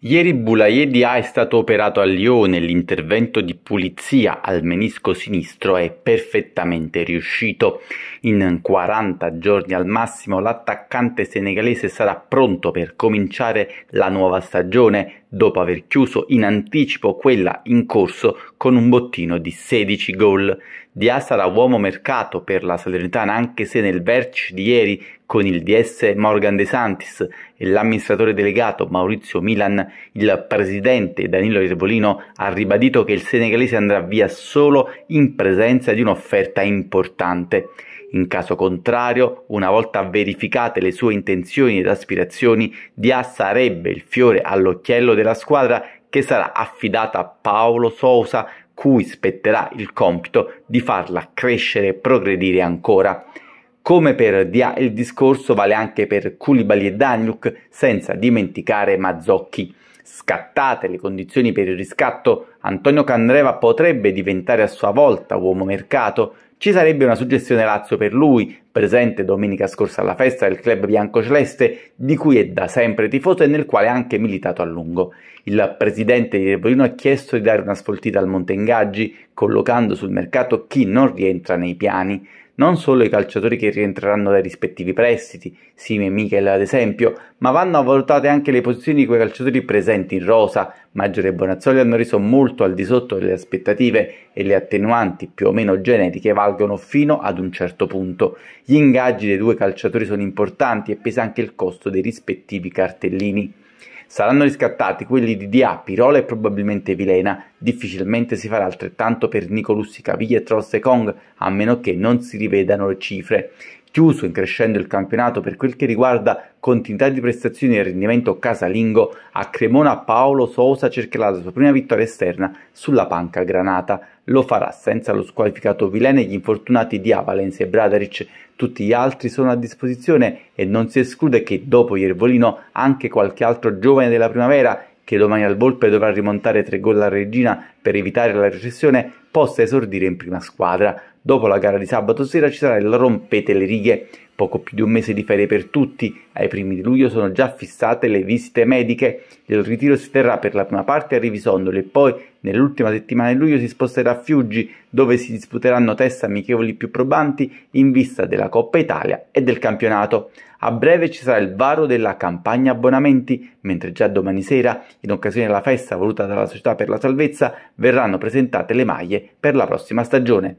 Ieri Bulaedi A è stato operato a Lione, l'intervento di pulizia al menisco sinistro è perfettamente riuscito. In 40 giorni al massimo l'attaccante senegalese sarà pronto per cominciare la nuova stagione, dopo aver chiuso in anticipo quella in corso con un bottino di 16 gol. Dia sarà uomo mercato per la Salernitana anche se nel vertice di ieri con il DS Morgan De Santis e l'amministratore delegato Maurizio Milan, il presidente Danilo Irvolino ha ribadito che il senegalese andrà via solo in presenza di un'offerta importante. In caso contrario, una volta verificate le sue intenzioni ed aspirazioni, Dia sarebbe il fiore all'occhiello della squadra che sarà affidata a Paolo Sousa, cui spetterà il compito di farla crescere e progredire ancora. Come per Dia il discorso vale anche per Koulibaly e Daniuk, senza dimenticare Mazzocchi. Scattate le condizioni per il riscatto, Antonio Candreva potrebbe diventare a sua volta uomo mercato, ci sarebbe una suggestione Lazio per lui, presente domenica scorsa alla festa del club biancoceleste, di cui è da sempre tifoso e nel quale ha anche militato a lungo. Il presidente di Revolino ha chiesto di dare una sfoltita al Montengaggi, collocando sul mercato chi non rientra nei piani. Non solo i calciatori che rientreranno dai rispettivi prestiti, Sime e Michel ad esempio, ma vanno valutate anche le posizioni di quei calciatori presenti in rosa, Maggiore e Bonazzoli hanno reso molto al di sotto delle aspettative e le attenuanti più o meno genetiche valgono fino ad un certo punto. Gli ingaggi dei due calciatori sono importanti e pesa anche il costo dei rispettivi cartellini. Saranno riscattati quelli di Dia, Pirola e probabilmente Vilena. Difficilmente si farà altrettanto per Nicolussi Caviglia e Trosse Kong, a meno che non si rivedano le cifre chiuso increscendo il campionato per quel che riguarda continuità di prestazioni e rendimento casalingo, a Cremona Paolo Sousa cercherà la sua prima vittoria esterna sulla panca granata. Lo farà senza lo squalificato Vilene, e gli infortunati di Avalensi e Bradaric, tutti gli altri sono a disposizione e non si esclude che dopo Iervolino anche qualche altro giovane della primavera che domani al Volpe dovrà rimontare tre gol alla Regina per evitare la recessione, possa esordire in prima squadra. Dopo la gara di sabato sera ci sarà il rompete le righe Poco più di un mese di ferie per tutti, ai primi di luglio sono già fissate le visite mediche, il ritiro si terrà per la prima parte a Rivisondoli e poi nell'ultima settimana di luglio si sposterà a Fiuggi dove si disputeranno test amichevoli più probanti in vista della Coppa Italia e del campionato. A breve ci sarà il varo della campagna abbonamenti, mentre già domani sera, in occasione della festa voluta dalla Società per la Salvezza, verranno presentate le maglie per la prossima stagione.